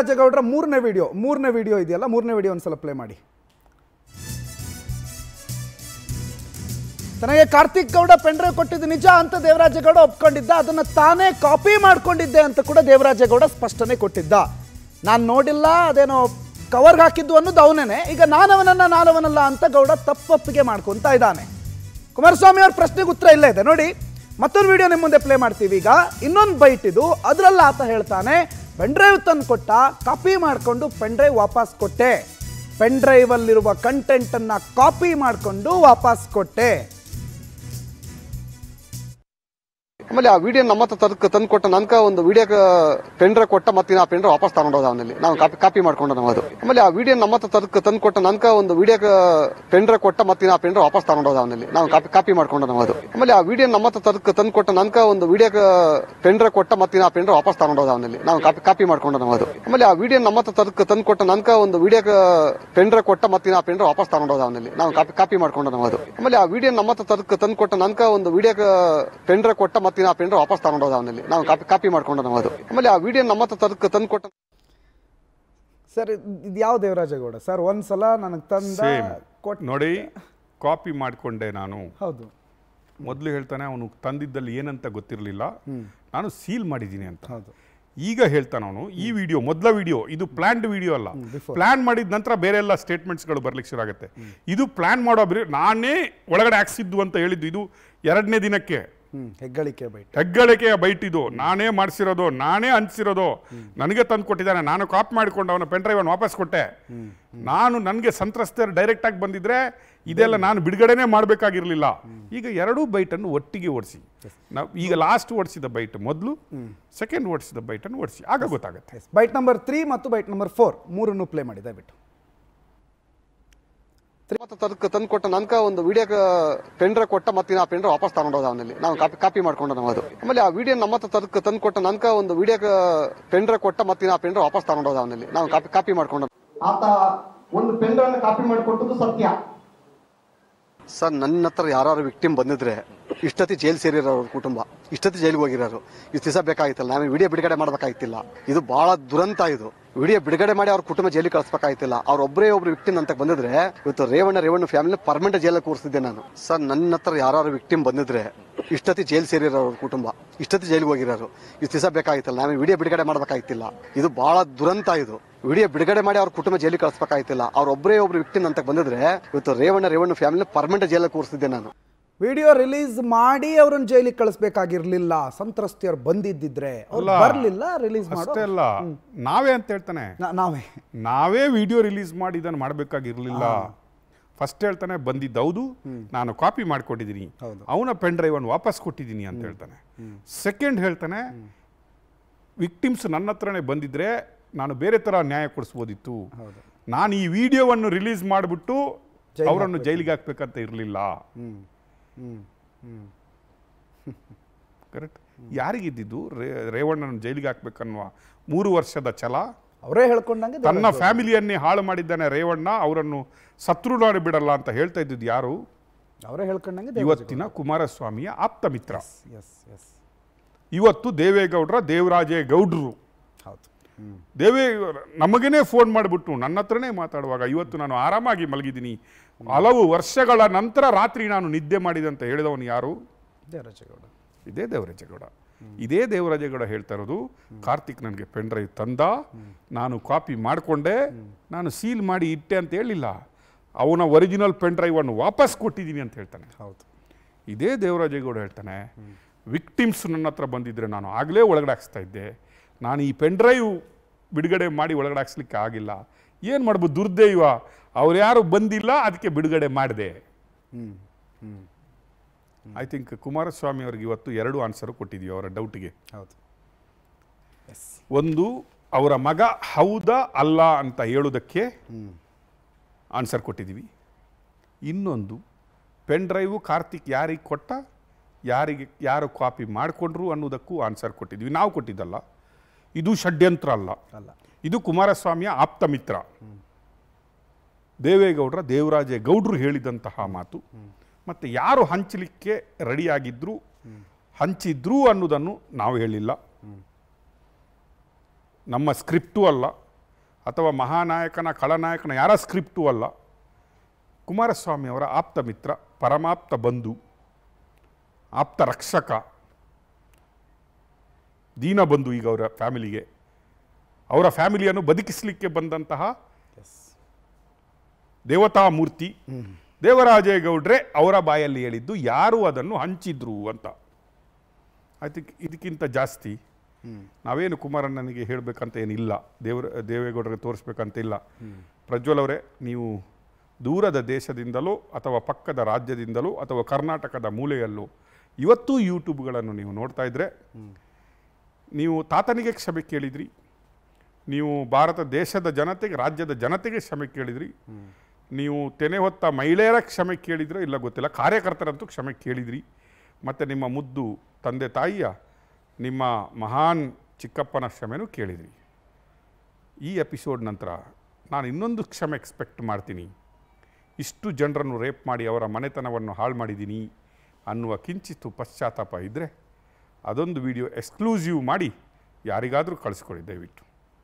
ರಾಜೇಗೌಡರ ಮೂರನೇ ವಿಡಿಯೋ ಮೂರನೇ ವಿಡಿಯೋ ಇದೆಯಲ್ಲ ಮೂರನೇ ವಿಡಿಯೋ ಒಂದ್ಸಲ ಪ್ಲೇ ಮಾಡಿ ತನಗೆ ಕಾರ್ತಿಕ್ ಗೌಡ ಪೆಂಡ್ರೈವ್ ಕೊಟ್ಟಿದ್ದು ನಿಜ ಅಂತ ದೇವರಾಜೇಗೌಡ ಒಪ್ಕೊಂಡಿದ್ದ ಅದನ್ನ ತಾನೇ ಕಾಪಿ ಮಾಡ್ಕೊಂಡಿದ್ದೆ ಅಂತ ಕೂಡ ದೇವರಾಜೇಗೌಡ ಸ್ಪಷ್ಟನೆ ಕೊಟ್ಟಿದ್ದ ನಾನು ನೋಡಿಲ್ಲ ಅದೇನೋ ಕವರ್ಗೆ ಹಾಕಿದ್ದು ಅನ್ನೋದು ಅವನೇನೆ ಈಗ ನಾನವನನ್ನ ನಾನವನಲ್ಲ ಅಂತ ಗೌಡ ತಪ್ಪೊಪ್ಪಿಗೆ ಮಾಡ್ಕೊತಾ ಇದ್ದಾನೆ ಕುಮಾರಸ್ವಾಮಿ ಅವ್ರ ಪ್ರಶ್ನೆಗೆ ಉತ್ತರ ಇಲ್ಲೇ ಇದೆ ನೋಡಿ ಮತ್ತೊಂದು ವಿಡಿಯೋ ನಿಮ್ಮ ಮುಂದೆ ಪ್ಲೇ ಮಾಡ್ತೀವಿ ಈಗ ಇನ್ನೊಂದು ಬೈಟ್ ಇದು ಅದರಲ್ಲ ಆತ ಹೇಳ್ತಾನೆ ಪೆನ್ ಡ್ರೈವ್ ತಂದು ಕೊಟ್ಟ ಕಾಪಿ ಮಾಡಿಕೊಂಡು ಪೆನ್ ಡ್ರೈವ್ ವಾಪಸ್ ಕೊಟ್ಟೆ ಪೆನ್ ಡ್ರೈವಲ್ಲಿರುವ ಕಂಟೆಂಟನ್ನು ಕಾಪಿ ಮಾಡಿಕೊಂಡು ವಾಪಸ್ ಕೊಟ್ಟೆ ಆಮೇಲೆ ಆ ವಿಡಿಯೋ ನಮ್ಮ ಹತ್ರ ತಂದು ತಂದು ಕೊಟ್ಟ ನನ್ಕ ಒಂದು ವಿಡಿಯೋ ಪೆಂಡ್ರ ಕೊಟ್ಟ ಮತ್ತೆ ಆ ಪೆಂಡ್ರ ವಾಪಸ್ ತಗೊಂಡೋದ ಅವನಲ್ಲಿ ನಾವು ಕಾಪಿ ಕಾಪಿ ಮಾಡ್ಕೊಂಡು ನಾವು ಅದು ಆಮೇಲೆ ಆ ವಿಡಿಯೋ ನಮ್ಮ ಹತ್ರ ತಂದು ತಂದು ಕೊಟ್ಟ ನನ್ಕ ಒಂದು ವಿಡಿಯೋ ಪೆಂಡ್ರ ಕೊಟ್ಟ ಮತ್ತೆ ಆ ಪೆಂಡ್ರ ವಾಪಸ್ ತಗೊಂಡೋದ ಅವನಲ್ಲಿ ನಾವು ಕಾಪಿ ಕಾಪಿ ಮಾಡ್ಕೊಂಡು ನಾವು ಅದು ಆಮೇಲೆ ಆ ವಿಡಿಯೋ ನಮ್ಮ ಹತ್ರ ತಂದು ತಂದು ಕೊಟ್ಟ ನನ್ಕ ಒಂದು ವಿಡಿಯೋ ಪೆಂಡ್ರ ಕೊಟ್ಟ ಮತ್ತೆ ಆ ಪೆಂಡ್ರ ವಾಪಸ್ ತಗೊಂಡೋದ ಅವನಲ್ಲಿ ನಾವು ಕಾಪಿ ಕಾಪಿ ಮಾಡ್ಕೊಂಡು ನಾವು ಅದು ಆಮೇಲೆ ಆ ವಿಡಿಯೋ ನಮ್ಮ ಹತ್ರ ತಂದು ತಂದು ಕೊಟ್ಟ ನನ್ಕ ಒಂದು ವಿಡಿಯೋ ಪೆಂಡ್ರ ಕೊಟ್ಟ ಮತ್ತೆ ಆ ಪೆಂಡ್ರ ವಾಪಸ್ ತಗೊಂಡೋದ ಅವನಲ್ಲಿ ನಾವು ಕಾಪಿ ಕಾಪಿ ಮಾಡ್ಕೊಂಡು ನಾವು ಅದು ಆಮೇಲೆ ಆ ವಿಡಿಯೋ ನಮ್ಮ ಹತ್ರ ತಂದು ತಂದು ಕೊಟ್ಟ ನನ್ಕ ಒಂದು ವಿಡಿಯೋ ಪೆಂಡ್ರ ಕೊಟ್ಟ ಮತ್ತೆ ಆ ಪ್ರಿಂಟರ್ ವಾಪಸ್ ತಗೊಂಡೋದ ಅವನಲ್ಲಿ ನಾವು ಕಾಪಿ ಕಾಪಿ ಮಾಡ್ಕೊಂಡು ಅದು ಆಮೇಲೆ ಆ ವಿಡಿಯೋ ನಮ್ಮ ಹತ್ರ ತಂದು ತಂದು ಕೊಟ್ಟ ಸರ್ ಇದು ಯಾವ ದೇವರಾಜಗೌಡ ಸರ್ ಒಂದ್ಸಲ ನನಗೆ ತಂದ ಕೊಟ್ಟು ನೋಡಿ ಕಾಪಿ ಮಾಡಿಕೊಂಡೆ ನಾನು ಹೌದು ಮೊದಲು ಹೇಳ್ತಾನೆ ಅವನು ತಂದಿದ್ದಲ್ಲಿ ಏನಂತ ಗೊತ್ತಿರಲಿಲ್ಲ ನಾನು ಸೀಲ್ ಮಾಡಿದ್ದೀನಿ ಅಂತ ಹೌದು ಈಗ ಹೇಳ್ತಾನೆ ಅವನು ಈ ವಿಡಿಯೋ ಮೊದಲ ವಿಡಿಯೋ ಇದು ಪ್ಲ್ಯಾನ್ಡ್ ವಿಡಿಯೋ ಅಲ್ಲ ಪ್ಲ್ಯಾನ್ ಮಾಡಿದ ನಂತರ ಬೇರೆ ಎಲ್ಲ ಸ್ಟೇಟ್ಮೆಂಟ್ಸ್ಗಳು ಬರ್ಲಿಕ್ಕೆ ಶುರು ಆಗುತ್ತೆ ಇದು ಪ್ಲ್ಯಾನ್ ಮಾಡೋ ನಾನೇ ಒಳಗಡೆ ಹಾಕ್ಸಿದ್ದು ಅಂತ ಹೇಳಿದ್ದು ಇದು ಎರಡನೇ ದಿನಕ್ಕೆ ಹೆಗ್ಗಳಿಕೆ ಬೈಟ್ ಹೆಗ್ಗಳಿಕೆಯ ಬೈಟ್ ಇದು ನಾನೇ ಮಾಡಿಸಿರೋದು ನಾನೇ ಅನ್ಸಿರೋದು ನನಗೆ ತಂದು ಕೊಟ್ಟಿದ್ದಾನೆ ನಾನು ಕಾಪ್ ಮಾಡಿಕೊಂಡು ಅವನ ಪೆನ್ ಅನ್ನು ವಾಪಸ್ ಕೊಟ್ಟೆ ನಾನು ನನಗೆ ಸಂತ್ರಸ್ತರು ಡೈರೆಕ್ಟಾಗಿ ಬಂದಿದ್ರೆ ಇದೆಲ್ಲ ನಾನು ಬಿಡುಗಡೆನೇ ಮಾಡಬೇಕಾಗಿರಲಿಲ್ಲ ಈಗ ಎರಡೂ ಬೈಟನ್ನು ಒಟ್ಟಿಗೆ ಓಡಿಸಿ ನಾವು ಈಗ ಲಾಸ್ಟ್ ಓಡಿಸಿದ ಬೈಟ್ ಮೊದಲು ಸೆಕೆಂಡ್ ಓಡಿಸಿದ ಬೈಟನ್ನು ಓಡಿಸಿ ಆಗ ಗೊತ್ತಾಗುತ್ತೆ ಬೈಟ್ ನಂಬರ್ ತ್ರೀ ಮತ್ತು ಬೈಟ್ ನಂಬರ್ ಫೋರ್ ಮೂರನ್ನು ಪ್ಲೇ ಮಾಡಿದೆ ಬಿಟ್ಟು ತಂದು ಕೊಟ್ಟ ನನ್ಕ ಒಂದು ವಿಡಿಯೋ ಪೆಂಡ್ರ ಕೊಟ್ಟ ಮತ್ತೆ ಆ ಪೆಂಡ್ರ ವಾಪಸ್ ತಗೊಂಡೋದ ಅವನಲ್ಲಿ ನಾವು ಕಾಪಿ ಕಾಪಿ ಮಾಡ್ಕೊಂಡು ನಾವು ಅದು ಆಮೇಲೆ ಆ ವಿಡಿಯೋ ನಮ್ಮ ಹತ್ರ ತಂದು ಕೊಟ್ಟ ನನ್ಕ ಒಂದು ವಿಡಿಯೋ ಪೆಂಡ್ರ ಕೊಟ್ಟ ಮತ್ತೆ ಆ ಪೆಂಡ್ರ ವಾಪಸ್ ತಗೊಂಡೋದ ಅವನಲ್ಲಿ ನಾವು ಕಾಪಿ ಕಾಪಿ ಮಾಡ್ಕೊಂಡು ಆತ ಒಂದು ಪೆಂಡ್ರನ್ನ ಕಾಪಿ ಮಾಡಿಕೊಟ್ಟದ್ದು ಸತ್ಯ ಸರ್ ನನ್ನ ಹತ್ರ ಯಾರು ವಿಕ್ಟಿಮ್ ಬಂದಿದ್ರೆ ಇಷ್ಟೊತ್ತಿ ಜೈಲ್ ಸೇರಿರೋ ಕುಟುಂಬ ಇಷ್ಟೊತ್ತಿ ಜೈಲಿಗೆ ಹೋಗಿರೋರು ಇದು ದಿವಸ ಬೇಕಾಗಿತ್ತಲ್ಲ ನಾನು ವಿಡಿಯೋ ಬಿಡುಗಡೆ ಮಾಡಬೇಕಾಗಿತ್ತಿಲ್ಲ ಇದು ಬಹಳ ದುರಂತ ಇದು ವಿಡಿಯೋ ಬಿಡುಗಡೆ ಮಾಡಿ ಅವ್ರ ಕುಟುಂಬ ಜೈಲಿಗೆ ಕಳಿಸಬೇಕಾಗಿತ್ತಿಲ್ಲ ಅವ್ರ ಒಬ್ಬರೇ ಒಬ್ರು ವಿಕ್ಟಿಮ್ ಅಂತ ಬಂದಿದ್ರೆ ಇವತ್ತು ರೇವಣ್ಣ ರೇವಣ್ಣ ಫ್ಯಾಮಿಲಿ ಪರ್ಮನೆಂಟ್ ಜೈಲಲ್ಲಿ ಕೂರಿಸಿದ್ದೆ ನಾನು ಸರ್ ನನ್ನ ಹತ್ರ ಯಾರು ವಿಕ್ಟಿಮ್ ಬಂದಿದ್ರೆ ಇಷ್ಟತಿ ಜೈಲ್ ಸೇರಿರೋ ಅವ್ರ ಕುಟುಂಬ ಇಷ್ಟೊತ್ತಿ ಜೈಲಿಗೆ ಹೋಗಿರೋರು ಇಷ್ಟು ದಿವಸ ಬೇಕಾಗಿತ್ತಲ್ಲ ವಿಡಿಯೋ ಬಿಡುಗಡೆ ಮಾಡಬೇಕಾಗಿತ್ತಿಲ್ಲ ಇದು ಬಹಳ ದುರಂತ ಇದು ವಿಡಿಯೋ ಬಿಡುಗಡೆ ಮಾಡಿ ಅವ್ರ ಕುಟುಂಬ ಜೈಲಿಗೆ ಕಳಿಸ್ಬೇಕಾಗಿತ್ತಿಲ್ಲ ಅವ್ರ ಒಬ್ಬರೇ ಒಬ್ರು ವಿಕ್ಟಿಮ್ ಅಂತ ಬಂದಿದ್ರೆ ಇವತ್ತು ರೇವಣ್ಣ ರೇವಣ್ಣ ಫ್ಯಾಮಿಲಿ ಪರ್ಮನೆಂಟ್ ಜೈಲಲ್ಲಿ ಕೂರಿಸಿದ್ದೆ ನಾನು ವಿಡಿಯೋ ರಿಲೀಸ್ ಮಾಡಿ ಅವ್ರನ್ನ ಜೈಲಿಗೆ ಕಳಿಸ್ಬೇಕಾಗಿರ್ಲಿಲ್ಲ ಸಂತ್ರಸ್ತಿಯವ್ರು ಬಂದಿದ್ದಿದ್ರೆ ಬರ್ಲಿಲ್ಲ ರಿಲೀಸ್ ಅಷ್ಟೇ ಅಲ್ಲ ನಾವೇ ಅಂತ ಹೇಳ್ತಾನೆ ನಾವೇ ನಾವೇ ವಿಡಿಯೋ ರಿಲೀಸ್ ಮಾಡಿ ಇದನ್ನು ಮಾಡಬೇಕಾಗಿರ್ಲಿಲ್ಲ ಫಸ್ಟ್ ಹೇಳ್ತಾನೆ ಬಂದಿದ್ದ ಹೌದು ನಾನು ಕಾಪಿ ಮಾಡಿಕೊಟ್ಟಿದ್ದೀನಿ ಅವನ ಪೆನ್ ಡ್ರೈವ್ ಅನ್ನು ವಾಪಸ್ ಕೊಟ್ಟಿದ್ದೀನಿ ಅಂತ ಹೇಳ್ತಾನೆ ಸೆಕೆಂಡ್ ಹೇಳ್ತಾನೆ ವಿಕ್ಟಿಮ್ಸ್ ನನ್ನ ಹತ್ರನೇ ಬಂದಿದ್ರೆ ನಾನು ಬೇರೆ ತರ ನ್ಯಾಯ ಕೊಡಿಸ್ಬೋದಿತ್ತು ನಾನು ಈ ವಿಡಿಯೋವನ್ನು ರಿಲೀಸ್ ಮಾಡಿಬಿಟ್ಟು ಅವರನ್ನು ಜೈಲಿಗೆ ಹಾಕ್ಬೇಕಂತ ಇರಲಿಲ್ಲ ಕರೆಕ್ಟ್ ಯಾರಿಗಿದ್ದು ರೇವಣ್ಣನ ಜೈಲಿಗೆ ಹಾಕ್ಬೇಕನ್ನುವ ಮೂರು ವರ್ಷದ ಛಲ ಅವರೇ ಹೇಳ್ಕೊಂಡಂಗೆ ತನ್ನ ಫ್ಯಾಮಿಲಿಯನ್ನೇ ಹಾಳು ಮಾಡಿದ್ದಾನೆ ರೇವಣ್ಣ ಅವರನ್ನು ಶತ್ರು ನೋಡಿ ಬಿಡಲ್ಲ ಅಂತ ಹೇಳ್ತಾ ಇದ್ದಿದ್ದು ಯಾರು ಅವರೇ ಹೇಳ್ಕೊಂಡಂಗೆ ಇವತ್ತಿನ ಕುಮಾರಸ್ವಾಮಿಯ ಆಪ್ತ ಮಿತ್ರ ಎಸ್ ಎಸ್ ಇವತ್ತು ದೇವೇಗೌಡರ ದೇವರಾಜೇ ಗೌಡ್ರು ಹೌದು ದೇವೇ ನಮಗೇ ಫೋನ್ ಮಾಡಿಬಿಟ್ಟು ನನ್ನ ಹತ್ರನೇ ಮಾತಾಡುವಾಗ ಇವತ್ತು ನಾನು ಆರಾಮಾಗಿ ಮಲಗಿದ್ದೀನಿ ಹಲವು ವರ್ಷಗಳ ನಂತರ ರಾತ್ರಿ ನಾನು ನಿದ್ದೆ ಅಂತ ಹೇಳಿದವನು ಯಾರು ದೇವರಾಜೇಗೌಡ ಇದೇ ದೇವರಾಜೇಗೌಡ ಇದೇ ದೇವರಾಜೇಗೌಡ ಹೇಳ್ತಾ ಇರೋದು ಕಾರ್ತಿಕ್ ನನಗೆ ಪೆನ್ ಡ್ರೈವ್ ತಂದ ನಾನು ಕಾಪಿ ಮಾಡಿಕೊಂಡೆ ನಾನು ಸೀಲ್ ಮಾಡಿ ಇಟ್ಟೆ ಅಂತ ಹೇಳಿಲ್ಲ ಅವನ ಒರಿಜಿನಲ್ ಪೆನ್ ಡ್ರೈವನ್ನು ವಾಪಸ್ ಕೊಟ್ಟಿದ್ದೀನಿ ಅಂತ ಹೇಳ್ತಾನೆ ಹೌದು ಇದೇ ದೇವರಾಜೇಗೌಡ ಹೇಳ್ತಾನೆ ವಿಕ್ಟಿಮ್ಸ್ ನನ್ನ ಹತ್ರ ಬಂದಿದ್ದರೆ ನಾನು ಆಗಲೇ ಒಳಗಡೆ ಹಾಕ್ಸ್ತಾ ಇದ್ದೆ ನಾನು ಈ ಪೆನ್ ಡ್ರೈವ್ ಬಿಡುಗಡೆ ಮಾಡಿ ಒಳಗಡೆ ಹಾಕ್ಸ್ಲಿಕ್ಕೆ ಆಗಿಲ್ಲ ಏನು ಮಾಡ್ಬೋದು ದುರ್ದೈವ ಅವ್ರು ಯಾರು ಬಂದಿಲ್ಲ ಅದಕ್ಕೆ ಬಿಡುಗಡೆ ಮಾಡಿದೆ ಐ ಥಿಂಕ್ ಕುಮಾರಸ್ವಾಮಿ ಅವ್ರಿಗೆ ಇವತ್ತು ಎರಡು ಆನ್ಸರ್ ಕೊಟ್ಟಿದ್ದೀವಿ ಅವರ ಡೌಟ್ಗೆ ಹೌದು ಒಂದು ಅವರ ಮಗ ಹೌದಾ ಅಲ್ಲ ಅಂತ ಹೇಳೋದಕ್ಕೆ ಆನ್ಸರ್ ಕೊಟ್ಟಿದ್ದೀವಿ ಇನ್ನೊಂದು ಪೆನ್ ಡ್ರೈವು ಕಾರ್ತಿಕ್ ಯಾರಿಗೆ ಕೊಟ್ಟ ಯಾರಿಗೆ ಯಾರು ಕಾಪಿ ಮಾಡಿಕೊಂಡ್ರು ಅನ್ನೋದಕ್ಕೂ ಆನ್ಸರ್ ಕೊಟ್ಟಿದ್ವಿ ನಾವು ಕೊಟ್ಟಿದ್ದಲ್ಲ ಇದು ಷಡ್ಯಂತ್ರ ಅಲ್ಲ ಅಲ್ಲ ಇದು ಕುಮಾರಸ್ವಾಮಿಯ ಆಪ್ತ ಮಿತ್ರ ದೇವೇಗೌಡರ ದೇವರಾಜೇ ಗೌಡರು ಹೇಳಿದಂತಹ ಮಾತು ಮತ್ತು ಯಾರು ಹಂಚಲಿಕ್ಕೆ ರೆಡಿಯಾಗಿದ್ದರೂ ಹಂಚಿದ್ರು ಅನ್ನೋದನ್ನು ನಾವು ಹೇಳಿಲ್ಲ ನಮ್ಮ ಸ್ಕ್ರಿಪ್ಟು ಅಲ್ಲ ಅಥವಾ ಮಹಾನಾಯಕನ ಖಳನಾಯಕನ ಯಾರ ಸ್ಕ್ರಿಪ್ಟು ಅಲ್ಲ ಕುಮಾರಸ್ವಾಮಿಯವರ ಆಪ್ತ ಮಿತ್ರ ಪರಮಾಪ್ತ ಬಂಧು ಆಪ್ತ ರಕ್ಷಕ ದೀನ ಬಂದು ಈಗ ಅವರ ಫ್ಯಾಮಿಲಿಗೆ ಅವರ ಫ್ಯಾಮಿಲಿಯನ್ನು ಬದುಕಿಸಲಿಕ್ಕೆ ಬಂದಂತಹ ದೇವತಾ ಮೂರ್ತಿ ದೇವರಾಜೇಗೌಡ್ರೆ ಅವರ ಬಾಯಲ್ಲಿ ಹೇಳಿದ್ದು ಯಾರು ಅದನ್ನು ಹಂಚಿದ್ರು ಅಂತ ಥಿಂಕ್ ಇದಕ್ಕಿಂತ ಜಾಸ್ತಿ ನಾವೇನು ಕುಮಾರಣ್ಣನಿಗೆ ಹೇಳಬೇಕಂತ ಏನಿಲ್ಲ ದೇವರ ದೇವೇಗೌಡರಿಗೆ ತೋರಿಸ್ಬೇಕಂತ ಇಲ್ಲ ಪ್ರಜ್ವಲ್ ಅವರೇ ನೀವು ದೂರದ ದೇಶದಿಂದಲೋ ಅಥವಾ ಪಕ್ಕದ ರಾಜ್ಯದಿಂದಲೋ ಅಥವಾ ಕರ್ನಾಟಕದ ಮೂಲೆಯಲ್ಲೋ ಇವತ್ತೂ ಯೂಟ್ಯೂಬ್ಗಳನ್ನು ನೀವು ನೋಡ್ತಾ ಇದ್ದರೆ ನೀವು ತಾತನಿಗೆ ಕ್ಷಮೆ ಕೇಳಿದ್ರಿ ನೀವು ಭಾರತ ದೇಶದ ಜನತೆಗೆ ರಾಜ್ಯದ ಜನತೆಗೆ ಕ್ಷಮೆ ಕೇಳಿದ್ರಿ ನೀವು ತೆನೆ ಹೊತ್ತ ಮಹಿಳೆಯರ ಕ್ಷಮೆ ಕೇಳಿದ್ರೋ ಇಲ್ಲ ಗೊತ್ತಿಲ್ಲ ಕಾರ್ಯಕರ್ತರಂತೂ ಕ್ಷಮೆ ಕೇಳಿದ್ರಿ ಮತ್ತು ನಿಮ್ಮ ಮುದ್ದು ತಂದೆ ತಾಯಿಯ ನಿಮ್ಮ ಮಹಾನ್ ಚಿಕ್ಕಪ್ಪನ ಕ್ಷಮೆನೂ ಕೇಳಿದ್ರಿ ಈ ಎಪಿಸೋಡ್ ನಂತರ ನಾನು ಇನ್ನೊಂದು ಕ್ಷಮೆ ಎಕ್ಸ್ಪೆಕ್ಟ್ ಮಾಡ್ತೀನಿ ಇಷ್ಟು ಜನರನ್ನು ರೇಪ್ ಮಾಡಿ ಅವರ ಮನೆತನವನ್ನು ಹಾಳು ಮಾಡಿದ್ದೀನಿ ಅನ್ನುವ ಕಿಂಚಿತ್ತು ಪಶ್ಚಾತ್ತಾಪ ಇದ್ದರೆ ಅದೊಂದು ವಿಡಿಯೋ ಎಕ್ಸ್ಕ್ಲೂಸಿವ್ ಮಾಡಿ ಯಾರಿಗಾದರೂ ಕಳಿಸ್ಕೊಡಿ ದಯವಿಟ್ಟು